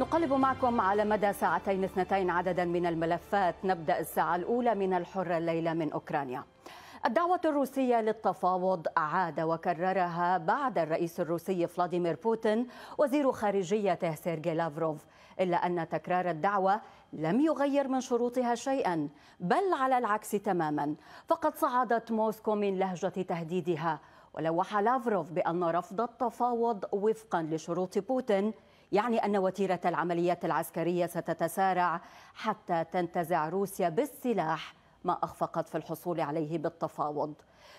نقلب معكم على مدى ساعتين اثنتين عددا من الملفات نبدأ الساعة الأولى من الحرة الليلة من أوكرانيا الدعوة الروسية للتفاوض عاد وكررها بعد الرئيس الروسي فلاديمير بوتين وزير خارجيته سيرجي لافروف إلا أن تكرار الدعوة لم يغير من شروطها شيئا بل على العكس تماما فقد صعدت موسكو من لهجة تهديدها ولوح لافروف بأن رفض التفاوض وفقا لشروط بوتين يعني أن وتيرة العمليات العسكرية ستتسارع حتى تنتزع روسيا بالسلاح ما أخفقت في الحصول عليه بالتفاوض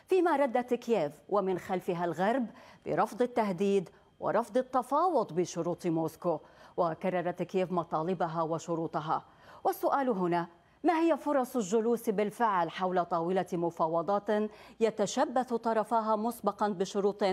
فيما ردت كييف ومن خلفها الغرب برفض التهديد ورفض التفاوض بشروط موسكو وكررت كييف مطالبها وشروطها والسؤال هنا ما هي فرص الجلوس بالفعل حول طاوله مفاوضات يتشبث طرفاها مسبقا بشروط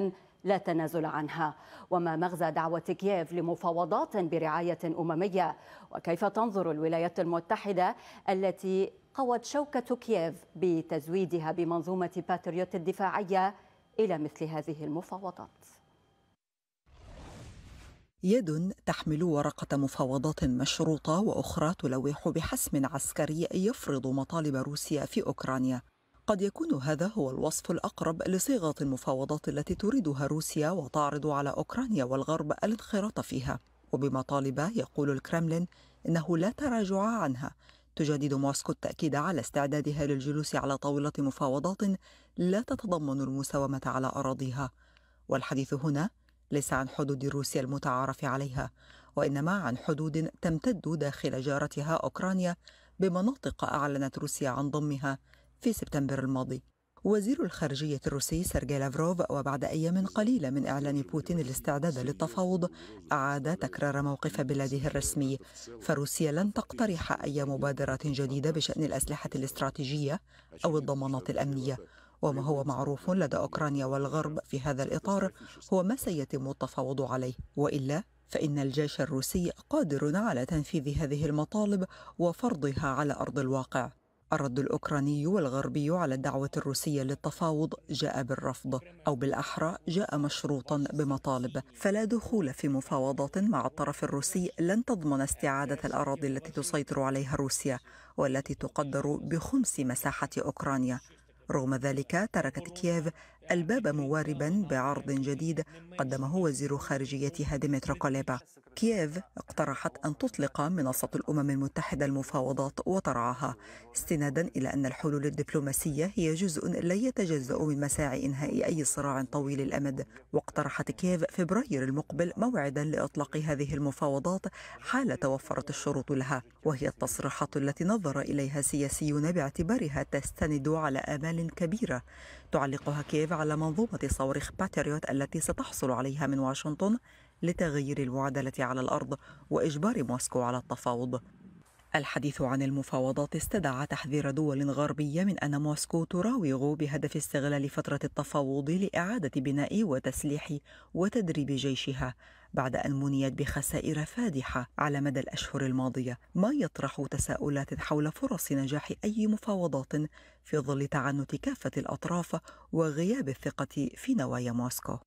لا تنازل عنها وما مغزى دعوة كييف لمفاوضات برعاية أممية وكيف تنظر الولايات المتحدة التي قوت شوكة كييف بتزويدها بمنظومة باتريوت الدفاعية إلى مثل هذه المفاوضات يد تحمل ورقة مفاوضات مشروطة وأخرى تلوح بحسم عسكري يفرض مطالب روسيا في أوكرانيا قد يكون هذا هو الوصف الأقرب لصيغة المفاوضات التي تريدها روسيا وتعرض على أوكرانيا والغرب الانخراط فيها وبمطالب يقول الكرملين إنه لا تراجع عنها تجدد موسكو التأكيد على استعدادها للجلوس على طاولة مفاوضات لا تتضمن المساومة على أراضيها والحديث هنا ليس عن حدود روسيا المتعارف عليها وإنما عن حدود تمتد داخل جارتها أوكرانيا بمناطق أعلنت روسيا عن ضمها في سبتمبر الماضي وزير الخارجية الروسي سيرجي لافروف وبعد أيام قليلة من إعلان بوتين الاستعداد للتفاوض أعاد تكرار موقف بلاده الرسمي فروسيا لن تقترح أي مبادرات جديدة بشأن الأسلحة الاستراتيجية أو الضمانات الأمنية وما هو معروف لدى أوكرانيا والغرب في هذا الإطار هو ما سيتم التفاوض عليه وإلا فإن الجيش الروسي قادر على تنفيذ هذه المطالب وفرضها على أرض الواقع الرد الأوكراني والغربي على الدعوة الروسية للتفاوض جاء بالرفض أو بالأحرى جاء مشروطا بمطالب فلا دخول في مفاوضات مع الطرف الروسي لن تضمن استعادة الأراضي التي تسيطر عليها روسيا والتي تقدر بخمس مساحة أوكرانيا رغم ذلك تركت كييف الباب مواربا بعرض جديد قدمه وزير خارجيتها ديمترو كوليبا كييف اقترحت أن تطلق منصة الأمم المتحدة المفاوضات وترعاها استنادا إلى أن الحلول الدبلوماسية هي جزء لا يتجزأ من مساعي إنهاء أي صراع طويل الأمد واقترحت كييف فبراير المقبل موعدا لإطلاق هذه المفاوضات حال توفرت الشروط لها وهي التصريحات التي نظر إليها سياسيون باعتبارها تستند على آمال كبيرة تعلقها كييف على منظومة صواريخ باتريوت التي ستحصل عليها من واشنطن لتغيير المعادله على الارض واجبار موسكو على التفاوض الحديث عن المفاوضات استدعى تحذير دول غربية من أن موسكو تراوغ بهدف استغلال فترة التفاوض لإعادة بناء وتسليح وتدريب جيشها بعد أن منيت بخسائر فادحة على مدى الأشهر الماضية ما يطرح تساؤلات حول فرص نجاح أي مفاوضات في ظل تعنت كافة الأطراف وغياب الثقة في نوايا موسكو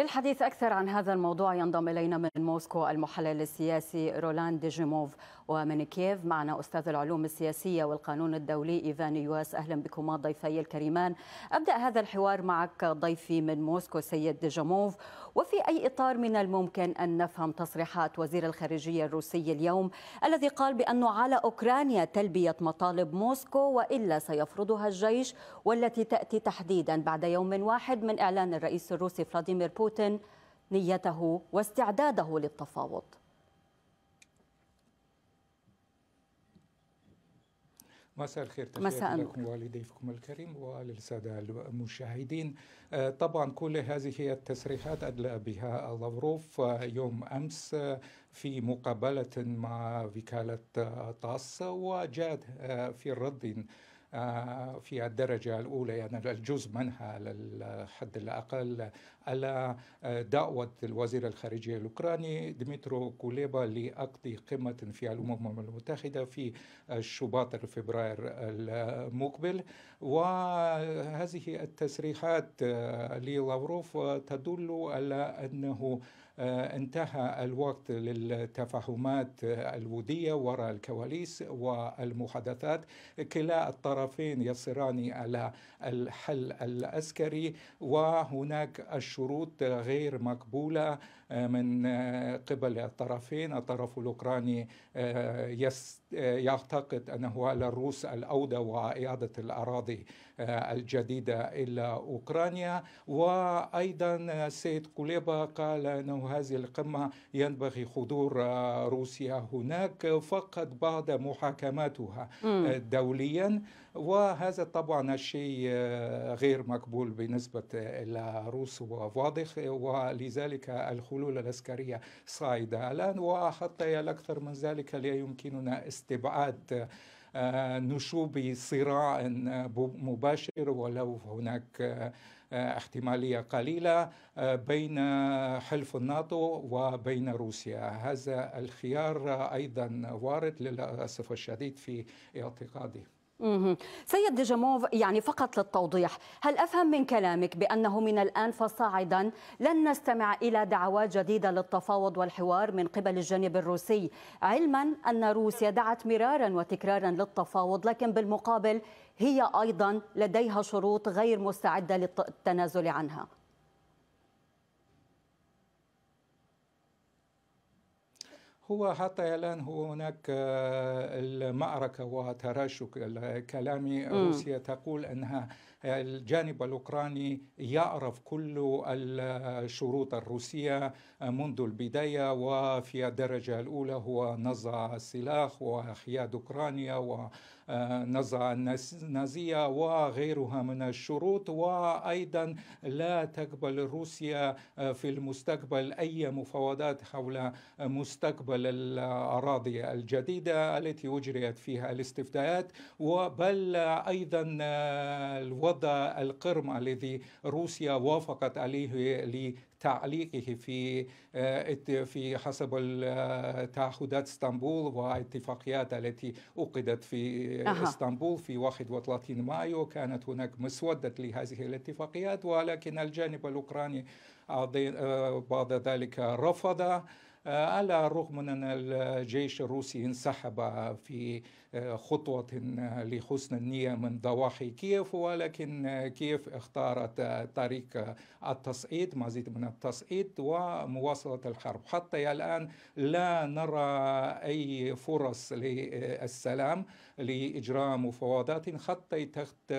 للحديث أكثر عن هذا الموضوع ينضم إلينا من موسكو المحلل السياسي رولان ديجيموف ومن كييف معنا أستاذ العلوم السياسية والقانون الدولي إيفان يواس أهلا بكما ضيفي الكريمان أبدأ هذا الحوار معك ضيفي من موسكو سيد ديجيموف وفي أي إطار من الممكن أن نفهم تصريحات وزير الخارجية الروسي اليوم الذي قال بأنه على أوكرانيا تلبية مطالب موسكو وإلا سيفرضها الجيش والتي تأتي تحديدا بعد يوم واحد من إعلان الرئيس الروسي فلاديمير بوتين بوتين نيته واستعداده للتفاوض مساء الخير مساء لكم والديكم الكريم وللسادة المشاهدين طبعا كل هذه التسريحات أدلى بها لافروف آه، يوم أمس آه، في مقابلة مع وكالة آه، طاس وجاء في الرد آه، في الدرجة الأولى يعني الجزء منها على الحد الأقل على آه، دعوة الوزير الخارجية الأوكراني ديمترو كوليبا لعقد قمة في الأمم المتحدة في شباط فبراير المقبل وهذه التصريحات آه، للافروف تدل على أنه آه، انتهى الوقت للتفاهمات الودية وراء الكواليس والمحادثات كلا الطرفين يصران على الحل العسكري وهناك الشروط غير مقبولة آه، من آه، قبل الطرفين الطرف الأوكراني يست يعتقد أنه على الروس الأودى وإعادة الأراضي آه، الجديدة إلى أوكرانيا وأيضا السيد كوليبا قال أنه هذه القمة ينبغي حضور آه، روسيا هناك فقط بعد محاكماتها آه، دوليا وهذا طبعا شيء آه، غير مقبول بالنسبة للروس وواضح ولذلك الخلول العسكرية صاعدة الآن وحتى الأكثر من ذلك لا يمكننا استبعاد آه، نشوب صراع آه، مباشر ولو هناك احتمالية قليلة بين حلف الناتو وبين روسيا هذا الخيار أيضا وارد للأسف الشديد في اعتقادي سيد ديجاموف يعني فقط للتوضيح هل أفهم من كلامك بأنه من الآن فصاعدا لن نستمع إلى دعوات جديدة للتفاوض والحوار من قبل الجانب الروسي علما أن روسيا دعت مرارا وتكرارا للتفاوض لكن بالمقابل هي أيضا لديها شروط غير مستعدة للتنازل عنها هو حتى الآن هناك آه، المعركة وتراشق الكلام روسيا تقول أنها الجانب الأوكراني يعرف كل الشروط الروسية منذ البداية وفي الدرجة الأولى هو نزع السلاح وحياد أوكرانيا و النظرة النازية وغيرها من الشروط وأيضا لا تقبل روسيا آه، في المستقبل أي مفاوضات حول آه، مستقبل الأراضي الجديدة التي أجريت فيها الاستفتاءات وبل أيضا آه، الوضع القرم الذي روسيا وافقت عليه تعليقه في آه، في حسب آه، تعهدات اسطنبول والاتفاقيات التي عقدت في آه، اسطنبول في 31 مايو كانت هناك مسودة لهذه الاتفاقيات ولكن الجانب الأوكراني بعد ذلك رفض على الرغم من أن الجيش الروسي انسحب في خطوة لحسن النية من ضواحي كييف ولكن كييف اختارت طريق التصعيد مزيد من التصعيد ومواصلة الحرب حتى الآن لا نرى أي فرص للسلام لإجراء مفاوضات حتى تحت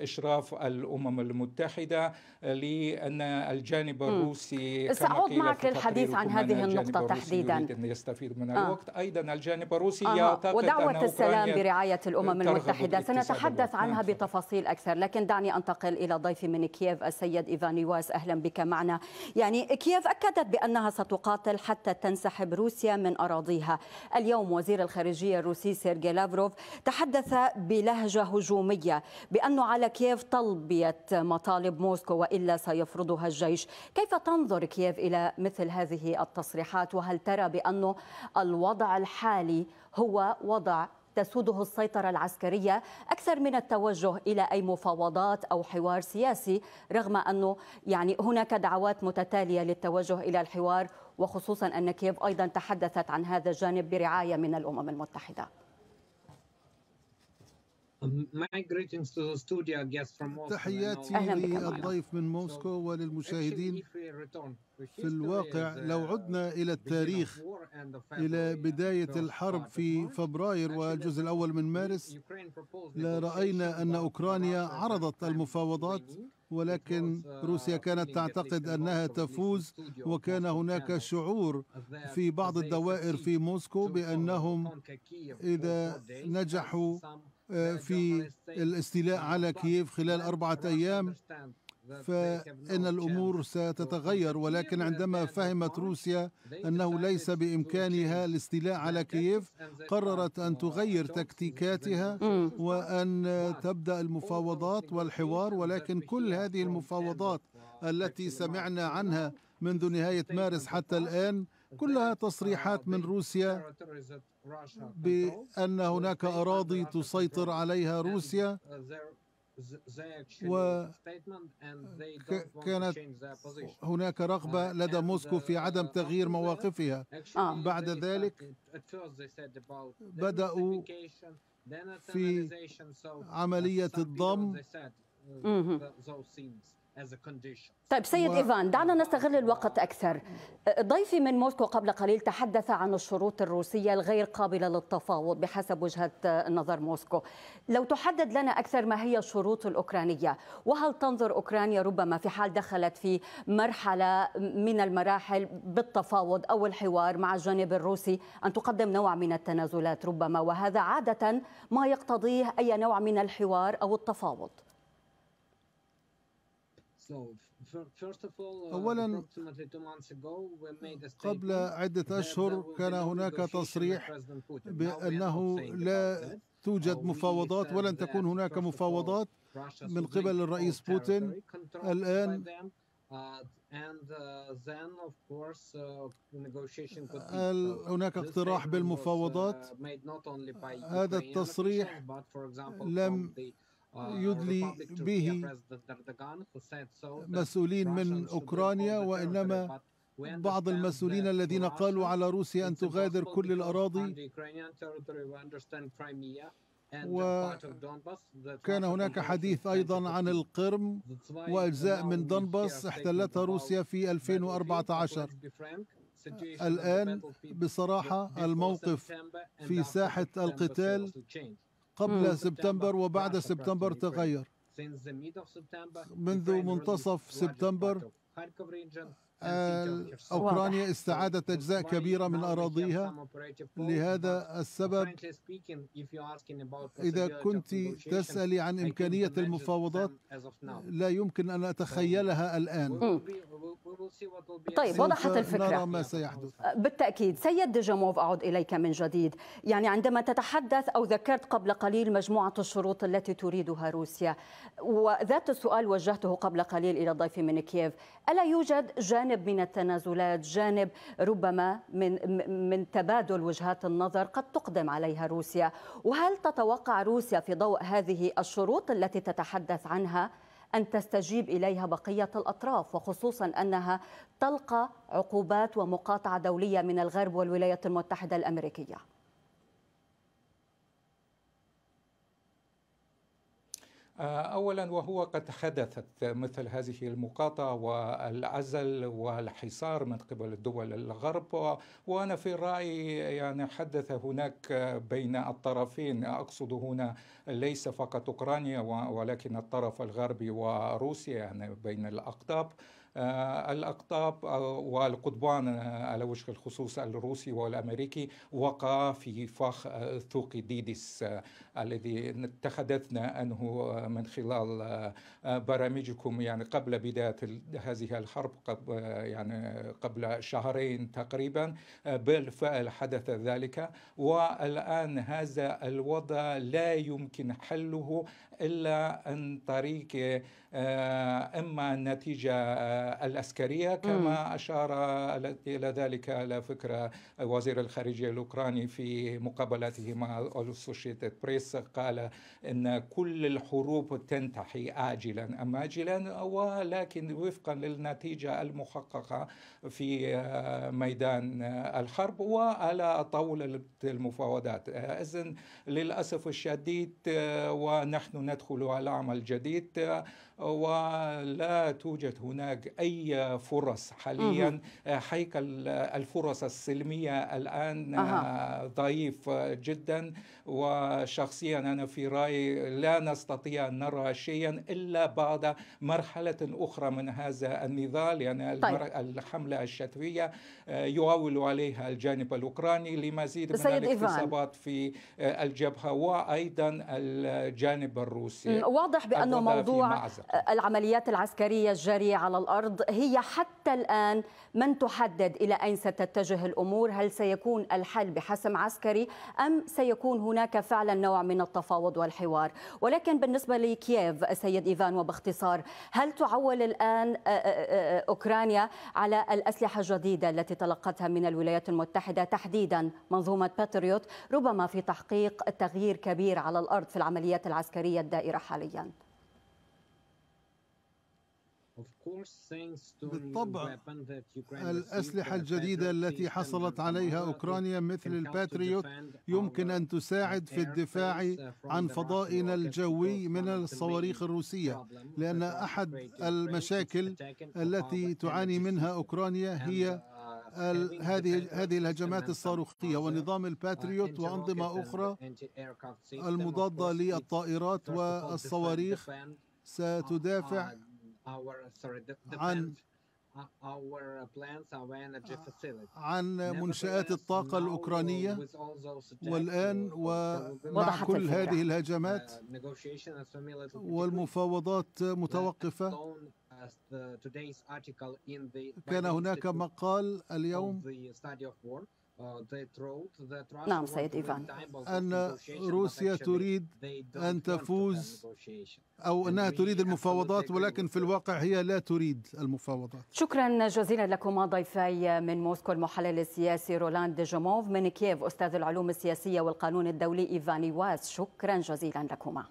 إشراف الأمم المتحدة لأن الجانب الروسي سأعود معك للحديث عن هذه النقطة تحديدا يستفيد من آه. الوقت أيضا الجانب الروسي آه. يعتقد ودعوة أنه السلام برعاية الأمم المتحدة سنتحدث عنها نعم. بتفاصيل أكثر لكن دعني أنتقل إلى ضيفي من كييف السيد إيفان يواس أهلا بك معنا يعني كييف أكدت بأنها ستقاتل حتى تنسحب روسيا من أراضيها اليوم وزير الخارجية الروسي سيرجي لافروف تحدث بلهجة هجومية بأنه على كييف تلبية مطالب موسكو وإلا سيفرضها الجيش كيف تنظر كييف إلى مثل هذه التصريحات وهل ترى بأنه الوضع الحالي هو وضع تسوده السيطرة العسكرية أكثر من التوجه إلى أي مفاوضات أو حوار سياسي رغم أنه يعني هناك دعوات متتالية للتوجه إلى الحوار وخصوصا أن كييف أيضا تحدثت عن هذا الجانب برعاية من الأمم المتحدة تحياتي للضيف من موسكو وللمشاهدين في الواقع uh, لو عدنا إلى التاريخ إلى uh, بداية الحرب في فبراير والجزء الأول من مارس لرأينا أن أوكرانيا عرضت المفاوضات ولكن uh, روسيا كانت تعتقد انها تفوز وكان هناك شعور في بعض الدوائر في موسكو بانهم اذا نجحوا آه، في الاستيلاء على كييف خلال أربعة أيام فإن الأمور ستتغير ولكن عندما فهمت روسيا أنه ليس بإمكانها الاستيلاء على كييف قررت أن تغير تكتيكاتها وأن تبدأ المفاوضات والحوار ولكن كل هذه المفاوضات التي سمعنا عنها منذ نهاية مارس حتى الآن كلها uh, تصريحات من روسيا بأن هناك أراضي تسيطر عليها uh, روسيا uh, وكانت هناك رغبة uh, لدى موسكو في عدم تغيير مواقفها بعد ذلك بدأوا في عملية الضم طيب سيد و... إيفان دعنا نستغل الوقت أكثر ضيفي من موسكو قبل قليل تحدث عن الشروط الروسية الغير قابلة للتفاوض بحسب وجهة آه، نظر موسكو لو تحدد لنا أكثر ما هي الشروط الأوكرانية وهل تنظر أوكرانيا ربما في حال دخلت في مرحلة من المراحل بالتفاوض أو الحوار مع الجانب الروسي أن تقدم نوع من التنازلات ربما وهذا عادة ما يقتضيه أي نوع من الحوار أو التفاوض Uh, أولا قبل عدة أشهر كان هناك تصريح بأنه لا توجد مفاوضات ولن تكون هناك مفاوضات من قبل الرئيس بوتين الآن uh, uh, هناك اقتراح بالمفاوضات هذا التصريح لم يدلي به مسؤولين من أوكرانيا وإنما بعض المسؤولين الذين قالوا على روسيا أن تغادر كل الأراضي وكان هناك حديث أيضا عن القرم وأجزاء من دونباس احتلتها روسيا في 2014 الآن بصراحة الموقف في ساحة القتال قبل سبتمبر وبعد سبتمبر تغير منذ منتصف سبتمبر أوكرانيا استعادت أجزاء كبيرة من أراضيها لهذا السبب إذا كنت تسألي عن إمكانية المفاوضات لا يمكن أن أتخيلها الآن طيب وضحت الفكرة ما سيحدث بالتأكيد سيد ديجاموف أعود إليك من جديد يعني عندما تتحدث أو ذكرت قبل قليل مجموعة الشروط التي تريدها روسيا وذات السؤال وجهته قبل قليل إلى ضيفي من كييف ألا يوجد جانب جانب من التنازلات جانب ربما من من تبادل وجهات النظر قد تقدم عليها روسيا وهل تتوقع روسيا في ضوء هذه الشروط التي تتحدث عنها أن تستجيب إليها بقية الأطراف وخصوصا أنها تلقى عقوبات ومقاطعة دولية من الغرب والولايات المتحدة الأمريكية آه، اولا وهو قد حدثت مثل هذه المقاطعه والعزل والحصار من قبل الدول الغرب وانا في رايي يعني حدث هناك بين الطرفين اقصد هنا ليس فقط اوكرانيا ولكن الطرف الغربي وروسيا يعني بين الاقطاب آه، الأقطاب آه، والقطبان آه، على وجه الخصوص الروسي والأمريكي وقع في فخ ثوق ديديس الذي تحدثنا عنه من خلال برامجكم يعني قبل بداية هذه الحرب قبل يعني قبل شهرين تقريبا بالفعل حدث ذلك والآن هذا الوضع لا يمكن حله إلا عن طريق إما نتيجة العسكرية كما أشار إلى ذلك على فكرة وزير الخارجية الأوكراني في مقابلته مع الأسوشيتد بريس قال أن كل الحروب تنتحي عاجلا أم آجلا ولكن وفقا للنتيجة المحققة في ميدان الحرب وعلى طاولة المفاوضات إذن للأسف الشديد ونحن ندخل على عمل جديد ولا توجد هناك أي فرص حاليا هيكل آه، آه، الفرص السلمية الآن آه، ضعيف جدا وشخصيا أنا في رأيي لا نستطيع أن نرى شيئا إلا بعد مرحلة أخرى من هذا النضال يعني طيب. الحملة الشتوية يعول عليها الجانب الأوكراني لمزيد من الاكتسابات في الجبهة وأيضا الجانب الروسي واضح بأنه موضوع العمليات العسكرية الجارية على الأرض هي حتى الآن من تحدد إلى أين ستتجه الأمور هل سيكون الحل بحسم عسكري أم سيكون هناك فعلا نوع من التفاوض والحوار ولكن بالنسبة لكييف سيد إيفان وباختصار هل تعول الآن آه، آه، آه، أوكرانيا على الأسلحة الجديدة التي تلقتها من الولايات المتحدة تحديدا منظومة باتريوت ربما في تحقيق تغيير كبير على الأرض في العمليات العسكرية الدائرة حاليا بالطبع الأسلحة الجديدة التي حصلت عليها أوكرانيا مثل الباتريوت يمكن أن تساعد في الدفاع uh, عن فضائنا الجوي من الصواريخ الروسية لأن أحد المشاكل التي تعاني منها أوكرانيا هي uh, هذه هذه الهجمات الصاروخية ونظام uh, الباتريوت وأنظمة أخرى المضادة للطائرات والصواريخ ستدافع our sorry the, the عن uh, our plants, our energy facility. عن منشآت الطاقة الأوكرانية والآن ومع كل هذه uh, الهجمات والمفاوضات متوقفة uh, كان هناك مقال اليوم Uh, نعم سيد إيفان أن روسيا تريد أن تفوز أو أنها تريد المفاوضات ولكن في الواقع هي لا تريد المفاوضات شكرا جزيلا لكما ضيفي من موسكو المحلل السياسي رولاند ديجوموف من كييف أستاذ العلوم السياسية والقانون الدولي إيفان واس شكرا جزيلا لكما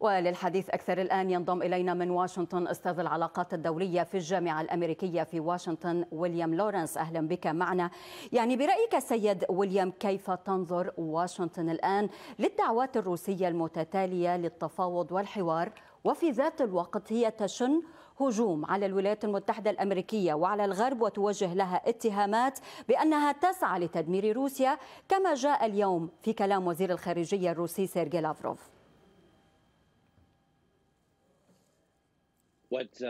وللحديث أكثر الآن ينضم إلينا من واشنطن أستاذ العلاقات الدولية في الجامعة الأمريكية في واشنطن ويليام لورنس أهلا بك معنا يعني برأيك سيد ويليام كيف تنظر واشنطن الآن للدعوات الروسية المتتالية للتفاوض والحوار وفي ذات الوقت هي تشن هجوم على الولايات المتحدة الأمريكية وعلى الغرب وتوجه لها اتهامات بأنها تسعى لتدمير روسيا كما جاء اليوم في كلام وزير الخارجية الروسي سيرجي لافروف Uh,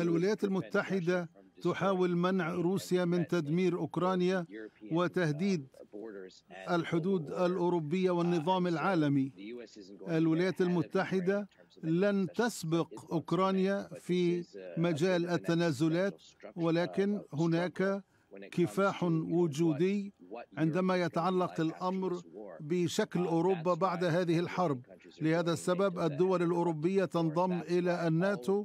الولايات المتحدة تحاول منع روسيا من تدمير أوكرانيا uh, وتهديد الحدود uh, الأوروبية والنظام العالمي الولايات المتحدة لن تسبق أوكرانيا في مجال التنازلات ولكن هناك كفاح وجودي عندما يتعلق الامر بشكل um, اوروبا بعد هذه الحرب لهذا السبب الدول الاوروبيه تنضم الى الناتو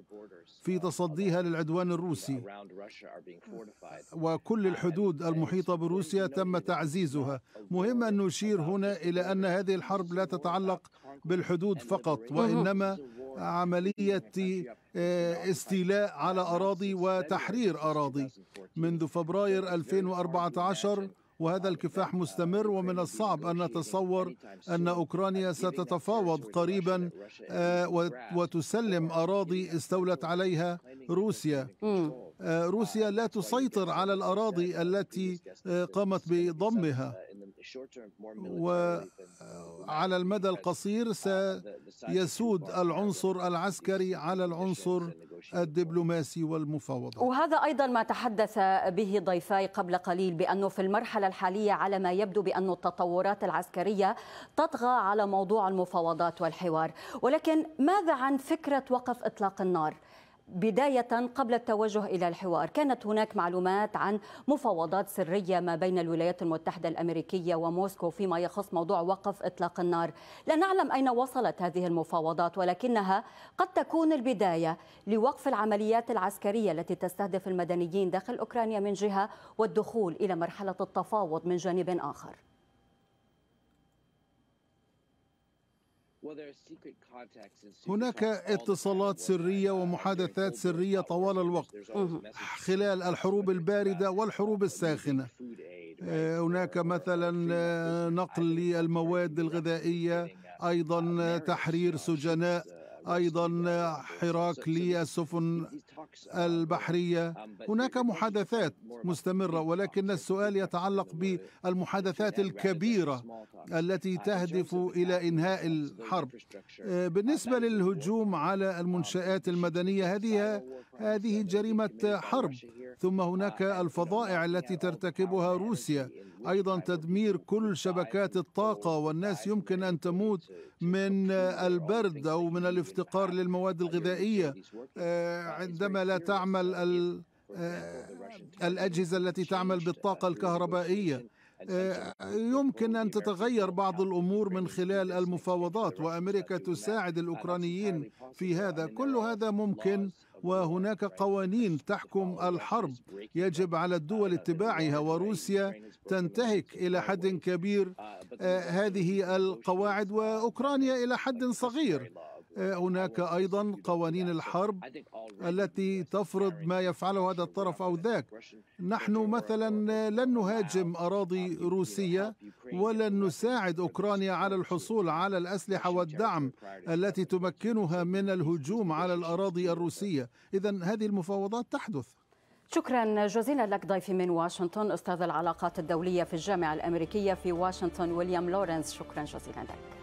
في um, تصديها للعدوان الروسي uh, وكل uh, الحدود المحيطه بروسيا تم تعزيزها مهم ان نشير هنا الى ان هذه الحرب لا تتعلق بالحدود فقط وانما عمليه آه، استيلاء على اراضي وتحرير اراضي منذ فبراير 2014 وهذا الكفاح مستمر ومن الصعب أن نتصور أن أوكرانيا ستتفاوض قريبا آه، وتسلم أراضي استولت عليها روسيا آه، روسيا لا تسيطر على الأراضي التي آه، قامت بضمها وعلى المدى القصير سيسود العنصر العسكري على العنصر الدبلوماسي والمفاوضات وهذا أيضا ما تحدث به ضيفاي قبل قليل بأنه في المرحلة الحالية على ما يبدو بأن التطورات العسكرية تطغى على موضوع المفاوضات والحوار ولكن ماذا عن فكرة وقف إطلاق النار؟ بداية قبل التوجه إلى الحوار كانت هناك معلومات عن مفاوضات سرية ما بين الولايات المتحدة الأمريكية وموسكو فيما يخص موضوع وقف إطلاق النار لا نعلم أين وصلت هذه المفاوضات ولكنها قد تكون البداية لوقف العمليات العسكرية التي تستهدف المدنيين داخل أوكرانيا من جهة والدخول إلى مرحلة التفاوض من جانب آخر هناك اتصالات سرية ومحادثات سرية طوال الوقت أه. خلال الحروب الباردة والحروب الساخنة أه. هناك مثلا آه، نقل للمواد الغذائية أيضا تحرير سجناء أيضا حراك للسفن البحرية هناك محادثات مستمرة ولكن السؤال يتعلق بالمحادثات الكبيرة التي تهدف إلى إنهاء الحرب آه، بالنسبة للهجوم على المنشآت المدنية هذه هذه جريمة حرب ثم هناك الفظائع التي ترتكبها روسيا ايضا تدمير كل شبكات الطاقه والناس يمكن ان تموت من البرد او من الافتقار للمواد الغذائيه آه، عندما لا تعمل آه، الاجهزه التي تعمل بالطاقه الكهربائيه آه، يمكن ان تتغير بعض الامور من خلال المفاوضات وامريكا تساعد الاوكرانيين في هذا كل هذا ممكن وهناك قوانين تحكم الحرب يجب على الدول اتباعها وروسيا تنتهك الى حد كبير آه، هذه القواعد واوكرانيا الى حد صغير هناك أيضا قوانين الحرب التي تفرض ما يفعله هذا الطرف أو ذاك نحن مثلا لن نهاجم أراضي روسية ولن نساعد أوكرانيا على الحصول على الأسلحة والدعم التي تمكنها من الهجوم على الأراضي الروسية إذا هذه المفاوضات تحدث شكرا جزيلا لك ضيفي من واشنطن استاذ العلاقات الدوليه في الجامعه الامريكيه في واشنطن ويليام لورنس شكرا جزيلا لك